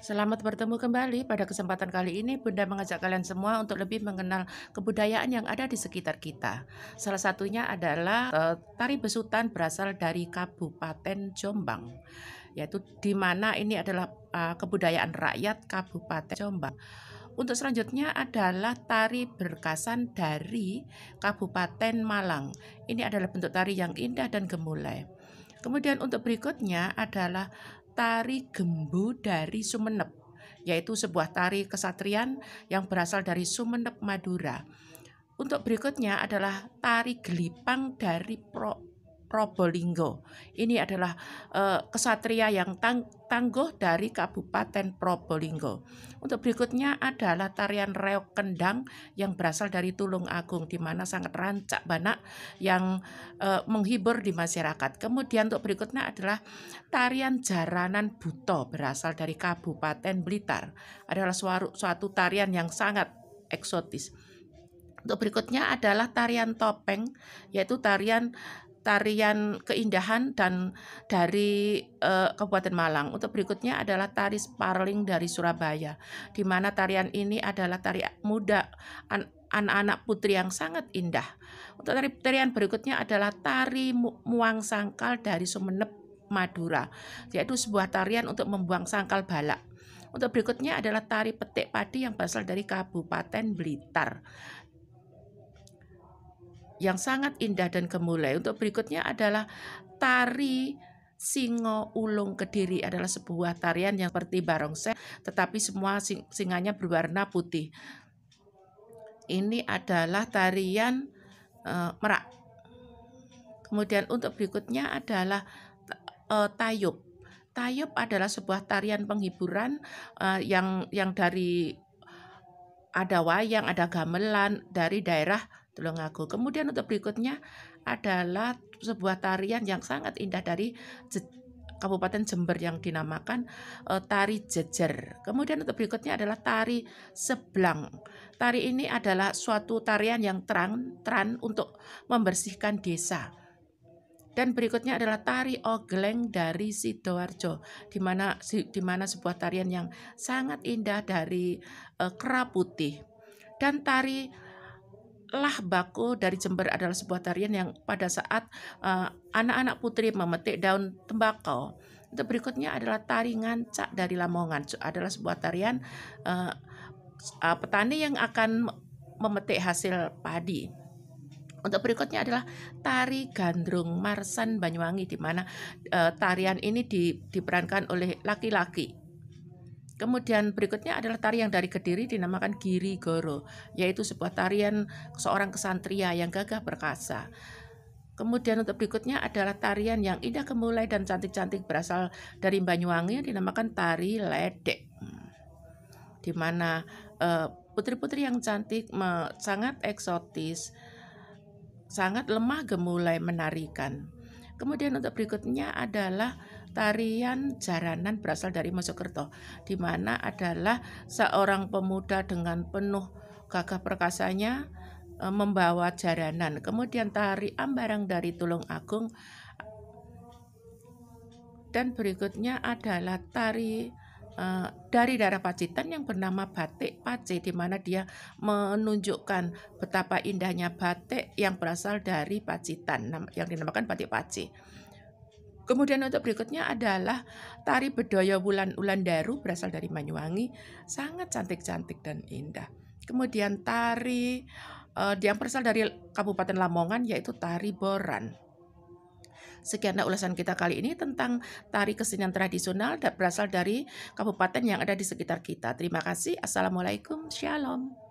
Selamat bertemu kembali pada kesempatan kali ini Bunda mengajak kalian semua untuk lebih mengenal kebudayaan yang ada di sekitar kita. Salah satunya adalah eh, tari besutan berasal dari Kabupaten Jombang, yaitu di mana ini adalah eh, kebudayaan rakyat Kabupaten Jombang. Untuk selanjutnya adalah tari berkasan dari Kabupaten Malang. Ini adalah bentuk tari yang indah dan gemulai. Kemudian untuk berikutnya adalah tari gembu dari Sumeneb, yaitu sebuah tari kesatrian yang berasal dari Sumeneb Madura. Untuk berikutnya adalah tari gelipang dari Pro Probolinggo. Ini adalah uh, kesatria yang tang tangguh dari Kabupaten Probolinggo. Untuk berikutnya adalah tarian reok kendang yang berasal dari Tulung Agung di mana sangat rancak banak yang eh, menghibur di masyarakat. Kemudian untuk berikutnya adalah tarian jaranan buto berasal dari Kabupaten Blitar. Adalah suatu, suatu tarian yang sangat eksotis. Untuk berikutnya adalah tarian topeng, yaitu tarian tarian keindahan dan dari uh, Kabupaten Malang. Untuk berikutnya adalah tari sparling dari Surabaya, di mana tarian ini adalah tari muda an anak-anak putri yang sangat indah. Untuk tari tarian berikutnya adalah tari mu muang sangkal dari Sumenep, Madura, yaitu sebuah tarian untuk membuang sangkal balak. Untuk berikutnya adalah tari petik padi yang berasal dari Kabupaten Blitar yang sangat indah dan gemulai. Untuk berikutnya adalah tari Singo Ulung Kediri adalah sebuah tarian yang seperti barongsai tetapi semua sing singanya berwarna putih. Ini adalah tarian uh, merak. Kemudian untuk berikutnya adalah uh, tayub. Tayub adalah sebuah tarian penghiburan uh, yang yang dari ada wayang, ada gamelan dari daerah Tulung gitu Agung. Kemudian untuk berikutnya adalah sebuah tarian yang sangat indah dari Kabupaten Jember yang dinamakan e, tari jejer. Kemudian untuk berikutnya adalah tari seblang. Tari ini adalah suatu tarian yang terang teran untuk membersihkan desa. Dan berikutnya adalah tari ogleng dari Sidoarjo, di mana di mana sebuah tarian yang sangat indah dari e, kera putih. Dan tari lah bako dari Jember adalah sebuah tarian yang pada saat eh, anak-anak uh, putri memetik daun tembakau. Untuk berikutnya adalah tari ngancak dari Lamongan. Adalah sebuah tarian uh, uh, petani yang akan memetik hasil padi. Untuk berikutnya adalah tari gandrung Marsan Banyuwangi di mana uh, tarian ini di, diperankan oleh laki-laki. Kemudian berikutnya adalah tari yang dari Kediri dinamakan Giri Goro, yaitu sebuah tarian seorang kesantria yang gagah perkasa. Kemudian untuk berikutnya adalah tarian yang indah kemulai dan cantik-cantik berasal dari Banyuwangi dinamakan tari ledek. Di mana eh, putri-putri yang cantik sangat eksotis, sangat lemah gemulai menarikan. Kemudian untuk berikutnya adalah Tarian Jaranan berasal dari Mojokerto, di mana adalah seorang pemuda dengan penuh gagah perkasanya e, membawa jaranan. Kemudian tari Ambarang dari Tulung Agung dan berikutnya adalah tari e, dari daerah Pacitan yang bernama batik Pace di mana dia menunjukkan betapa indahnya batik yang berasal dari Pacitan yang dinamakan batik Pace. Kemudian untuk berikutnya adalah tari bedoyo bulan Ulandaru berasal dari Banyuwangi, sangat cantik-cantik dan indah. Kemudian tari uh, yang berasal dari Kabupaten Lamongan yaitu tari boran. Sekianlah ulasan kita kali ini tentang tari kesenian tradisional dan berasal dari kabupaten yang ada di sekitar kita. Terima kasih. Assalamualaikum. Shalom.